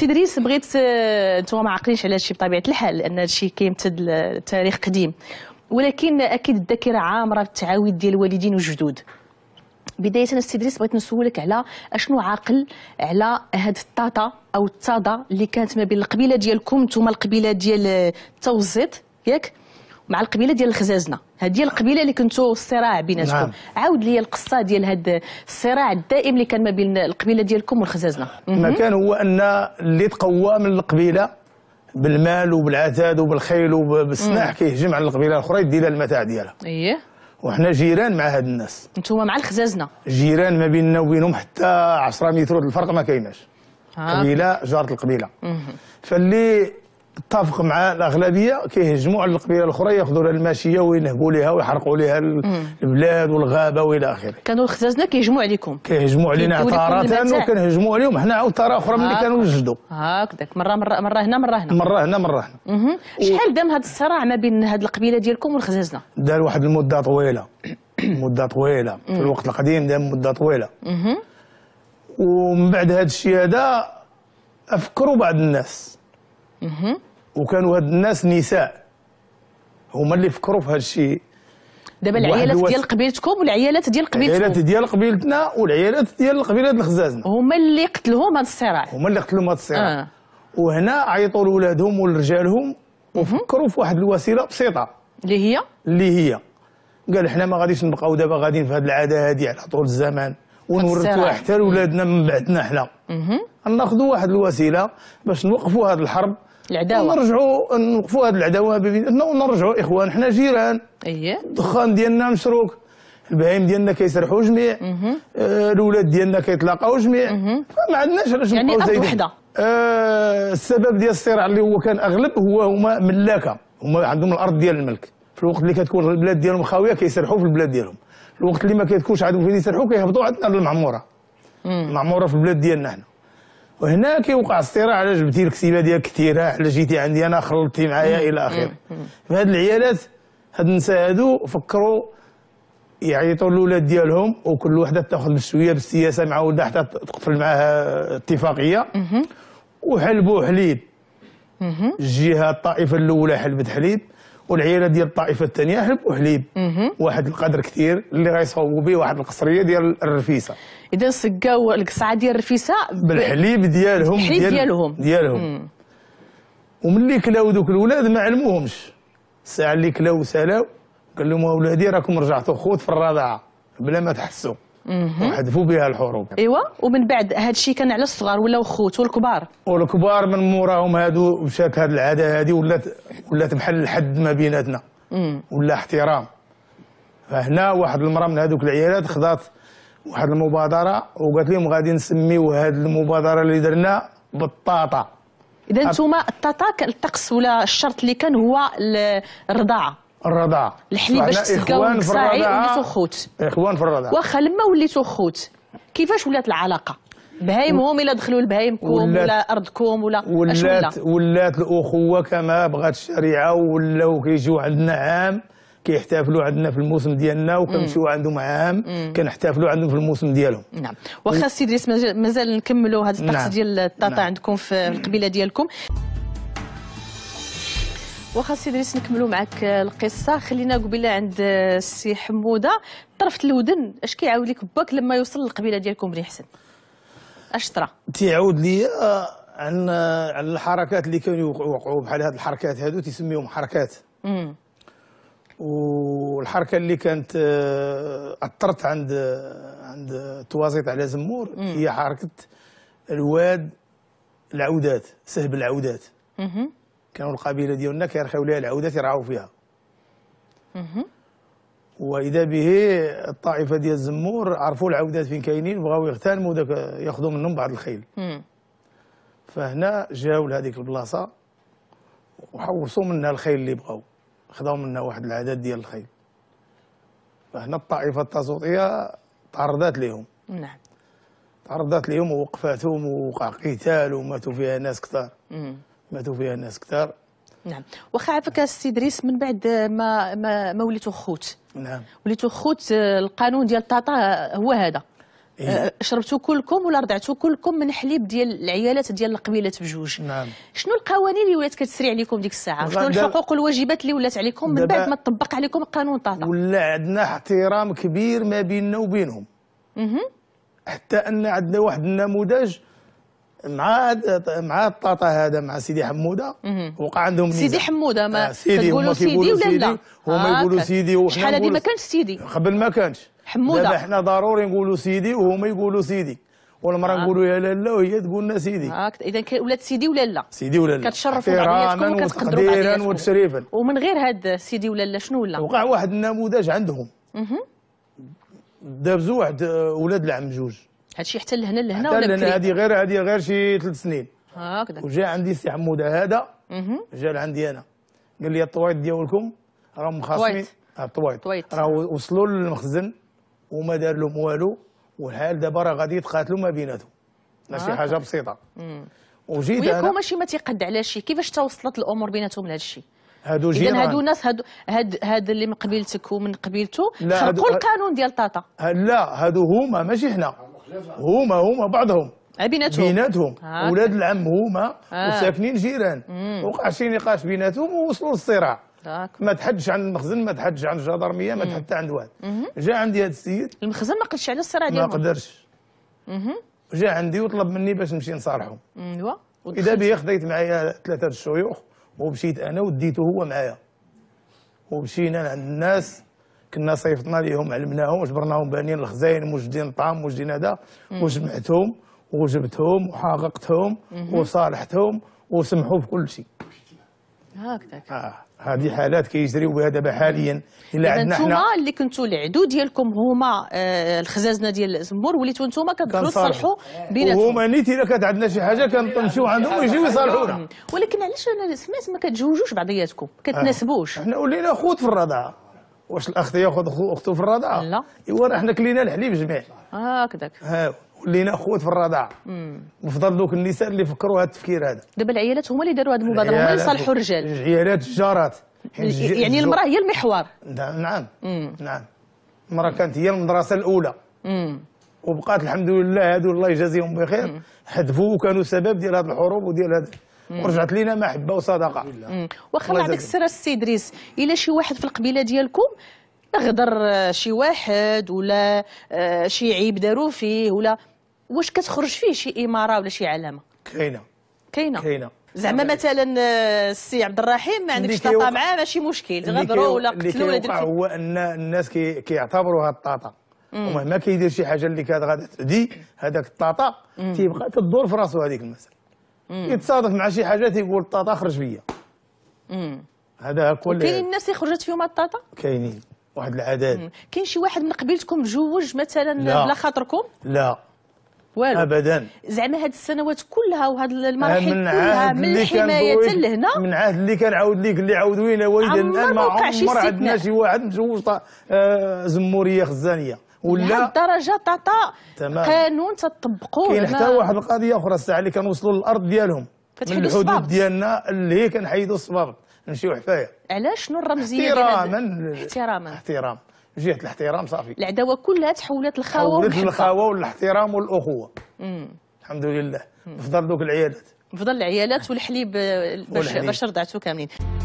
سي دريس بغيت آه، انتم ما عاقلينش على هادشي بطبيعه الحال لان هادشي كيمتد لتاريخ قديم ولكن اكيد الذاكره عامره بالتعاويذ ديال الوالدين والجدود بدايه سي دريس بغيت نسولك على اشنو عاقل على هاد الطاطا او التاضا اللي كانت ما بين القبيله ديالكم نتوما القبيله ديال آه، توزيط ياك مع القبيله ديال الخزازنه هذه القبيله اللي كنتو الصراع بيناتكم نعم. عاود لي القصه ديال هذا الصراع الدائم اللي كان ما بين القبيله ديالكم والخزازنه ما كان هو ان اللي تقوى من القبيله بالمال وبالعتاد وبالخيل وبالسلاح كيهجم على القبيله الاخرى يدي لها المتاع ديالها ايه وحنا جيران مع هاد الناس نتوما مع الخزازنه جيران ما بيننا وبينهم حتى 10 متر الفرق ما كايناش آه. قبيله جاره القبيله فاللي اتفق مع الاغلبيه كيهجموا على القبيله الاخرى ياخذوا لها الماشيه وينهبوا لها ويحرقوا لها البلاد والغابه والى اخره كانوا الخزازنه كيهجموا عليكم كيهجموا علينا تاره وكنهجموا عليهم حنا عاود تاره اخرى ملي كانوا يجدوا. هكذاك مره مره مره هنا مره هنا مره هنا مره هنا شحال دام هذا الصراع ما بين هذه القبيله ديالكم والخزازنه دار واحد المده طويله مده طويله في الوقت القديم دار مده طويله ومن بعد هذا الشيء هذا افكروا بعض الناس وكانوا هاد الناس نساء هما اللي فكروا في هذا الشيء دابا العيالات ديال قبيلتكم والعيالات ديال قبيلتكم العيالات ديال قبيلتنا والعيالات ديال قبيله الخزازنه هما اللي قتلوهم هذا الصراع هما اللي قتلوهم هذا الصراع آه. وهنا عيطوا لولادهم ولرجالهم وفكروا في واحد الوسيله بسيطه اللي هي اللي هي قال حنا ما غاديش نبقاو دابا غاديين في هذه العاده هذه على طول الزمان ونورثوها حتى لولادنا من بعدنا حنا ناخذوا واحد الوسيله باش نوقفوا هذه الحرب العداوه نرجعوا نوقفوا هذه العداوه نرجعوا اخوان احنا جيران اييه الدخان ديالنا مشروك البهايم ديالنا كيسرحوا جميع آه الاولاد ديالنا كيتلاقاو جميع ما عندناش علاش يعني ارض وحده آه السبب ديال الصراع اللي هو كان اغلب هو هما ملاكه هما عندهم الارض ديال الملك في الوقت اللي كتكون البلاد ديالهم خاويه كيسرحوا في البلاد ديالهم الوقت اللي ما كتكونش عندهم فين يسرحوا كيهبطوا عندنا للمعموره المعموره في البلاد ديالنا حنا وهنا كيوقع الصراع على جبتي الكتيبه ديالك كثيره على جيتي عندي انا خلطتي معايا الى اخره فهاد العيالات هاد النساء هادو فكروا يعيطوا للولاد ديالهم وكل وحده تاخذ بشويه بالسياسه مع ولدها حتى تقفل معها اتفاقيه وحلبوا حليب الجهه الطائفه الاولى حلبت حليب والعيله ديال الطائفه الثانيه حلب وحليب واحد القدر كثير اللي غيصاوبوا به واحد القصريه ديال الرفيسه اذا سقاو القصعه ديال الرفيسه ب... بالحليب ديالهم الحليب ديال... ديالهم ديالهم وملي كلاو دوك الولاد ما علموهمش الساعه اللي كلاو سالاو قال لهم اولادي راكم رجعتوا خوت في الرضاعه بلا ما تحسوا وحذفوا بها الحروب ايوا ومن بعد هذا الشيء كان على الصغار ولاو خوت والكبار والكبار من موراهم هادو مشات هذه العاده هذه ولات ولات بحال الحد ما بيناتنا ولا احترام فهنا واحد المراه من هذوك العيالات خذات واحد المبادره وقالت لهم غادي نسميو هذه المبادره اللي درنا بالطاطا اذا انتم الطاطا الطقس ولا الشرط اللي كان هو الرضاعه الرضاع الحليب باش تسكاو صاعي وليتو خوت اخوان في الرضاع واخا لما وليتو خوت كيفاش ولات العلاقه بهايمهم الا دخلوا لبهايمكم ولا, ارضكم ولا ولات ولات الاخوه كما بغات الشريعه ولاو كيجيو عندنا عام كيحتفلوا عندنا في الموسم ديالنا وكنمشيو عندهم عام كنحتفلوا عندهم في الموسم ديالهم نعم واخا السيد مازال نكملوا هذا الطقس نعم. ديال الطاطا نعم. عندكم في القبيله ديالكم واخا سي ادريس نكملوا معاك القصه خلينا قبيله عند السي حموده طرفت الودن اش كيعاود لك باك لما يوصل للقبيله ديالكم بني حسن اش طرا تيعاود لي آه، عن آه، عن الحركات اللي كانوا يوقعوا بحال هاد الحركات هادو تيسميهم حركات امم والحركه اللي كانت اثرت آه، عند عند توازيط على زمور هي حركه الواد العودات سهب العودات كانوا القبيله ديالنا كيرخيو ليها العوده تيرعاو فيها واذا به الطائفه ديال الزمور عرفوا العودات فين كاينين بغاو يغتنموا داك ياخذوا منهم بعض الخيل فهنا جاو لهذيك البلاصه وحوصوا منها الخيل اللي بغاو خداو منها واحد العدد ديال الخيل فهنا الطائفه التسوطيه تعرضات لهم نعم تعرضات ليهم ووقفاتهم ووقع قتال وماتوا فيها ناس كثار ماتوا فيها ناس كثار نعم واخا عفاك السي ادريس من بعد ما ما, ما وليتو خوت نعم وليتو خوت آه، القانون ديال طاطا هو هذا إيه؟ آه، شربتوا كلكم ولا رضعتوا كلكم من حليب ديال العيالات ديال القبيلات بجوج نعم شنو القوانين اللي ولات كتسري عليكم ديك الساعه شنو الحقوق والواجبات اللي ولات عليكم من بعد ما طبق عليكم قانون طاطا ولا عندنا احترام كبير ما بيننا وبينهم اها حتى ان عندنا واحد النموذج مع مع الطاطا هذا مع سيدي حموده وقع عندهم سيدي حموده ما آه سيدي كتقولوا سيدي ولا سيدي لا هما آه يقولوا سيدي وحنا شحال هذه ما كانش سيدي قبل ما كانش حموده دابا حنا ضروري نقولوا سيدي وهما يقولوا سيدي والمراه آه. نقولوا يا لالا وهي تقول لنا سيدي آه. اذا ولات سيدي ولا لا سيدي ولا لا كتشرفوا بعضياتكم وكتقدروا بعضياتكم وتشريفا ومن غير هاد سيدي ولا لا شنو ولا وقع واحد النموذج عندهم دابزو واحد آه، ولاد العم جوج هادشي حتى لهنا لهنا ولا لا هذه غير هذه غير شي ثلاث سنين هكذا وجا عندي السي حموده هذا جا لعندي انا قال لي الطويط ديالكم راهم مخاصمين الطويط آه، راه وصلوا للمخزن وما دار لهم والو والحال دابا راه غادي يتقاتلوا ما بيناتهم ماشي حاجه بسيطه وجيت انا ماشي ما تيقد على شي كيفاش توصلت الامور بيناتهم لهذا الشيء هادو جيران هادو ناس هادو هاد هاد اللي من قبيلتك ومن قبيلته خلقوا القانون ديال طاطا لا هادو هما ماشي حنا هما هما بعضهم آه، بيناتهم بيناتهم آه، ولاد العم هما آه. وساكنين جيران وقع شي نقاش بيناتهم ووصلوا للصراع ما تحدش عن المخزن ما تحدش عن الجدرميه ما حتى عند واحد جا عندي هذا السيد المخزن ما قدش على الصراع ديالهم ما قدرش جا عندي وطلب مني باش نمشي نصالحهم ايوا اذا بيا خديت معايا ثلاثه الشيوخ ومشيت انا وديته هو معايا ومشينا عند الناس كنا صيفطنا ليهم علمناهم وجبرناهم بانين الخزاين موجدين طعام موجدين هذا وجمعتهم وجبتهم وحاققتهم وصالحتهم وسمحوا في كل شيء هكذاك آه. هذه حالات كيجريو بها دابا حاليا الا عندنا حنا انتوما اللي كنتو العدو ديالكم هما آه الخزازنه ديال الزمور وليتو انتوما كتدخلوا تصالحوا بيناتكم وهما نيت الا كانت عندنا شي حاجه كنمشيو عندهم ويجيو يصالحونا ولكن علاش انا سمعت ما كتجوجوش بعضياتكم آه. كتناسبوش آه. حنا ولينا خوت في الرضاعه واش الاخ ياخذ اخته في الرضاعه لا ايوا احنا كلينا الحليب جميع هكذاك ها ولينا خوت في الرضاعه بفضل دوك النساء اللي فكروا هذا التفكير هذا دابا العيالات هما اللي داروا هذه المبادره هما اللي صالحوا الرجال العيالات الجارات يعني المراه هي المحور نعم نعم نعم المراه كانت هي المدرسه الاولى وبقات الحمد لله هذو الله يجازيهم بخير حذفوا وكانوا سبب ديال هذه الحروب وديال هذا ورجعت لينا محبه وصداقه واخا عندك السر السي ادريس الا شي واحد في القبيله ديالكم غدر آه، شي واحد ولا آه، شي عيب داروا فيه ولا واش كتخرج فيه شي اماره ولا شي علامه كاينه كاينه كاينه زعما مثلا آه، السي عبد الرحيم ما عندكش طاطا معاه ماشي مشكل غدروا ولا قتلوا ولا درتي هو ان الناس كي كيعتبروها الطاطا ومهما كيدير شي حاجه اللي كانت غادي تدي هذاك الطاطا تيبقى تدور في راسو هذيك المساله يتصادف مع شي حاجات يقول الطاطا خرج فيا هذا كل كاينين الناس اللي خرجت فيهم الطاطا كاينين واحد العدد كاين شي واحد من قبيلتكم جوج مثلا لا. بلا خاطركم لا والو ابدا زعما هاد السنوات كلها وهاد المراحل من كلها من الحمايه حتى لهنا من عهد اللي كان عاود ليك اللي عاود لينا والد الان ما عمر عندنا شي واحد مزوج آه زموريه خزانيه ولا الدرجه تعطى قانون تطبقوه كاين حتى واحد القضيه اخرى الساعه اللي كنوصلوا للارض ديالهم من الحدود ديالنا اللي هي كنحيدوا الصباب نمشيو حفايه علاش شنو الرمزيه احتراما احتراما احترام جهه الاحترام صافي العداوه كلها تحولت للخاوه تحولت الخاوه والاحترام والاخوه مم. الحمد لله فضل دوك العيالات فضل العيالات والحليب باش رضعتو كاملين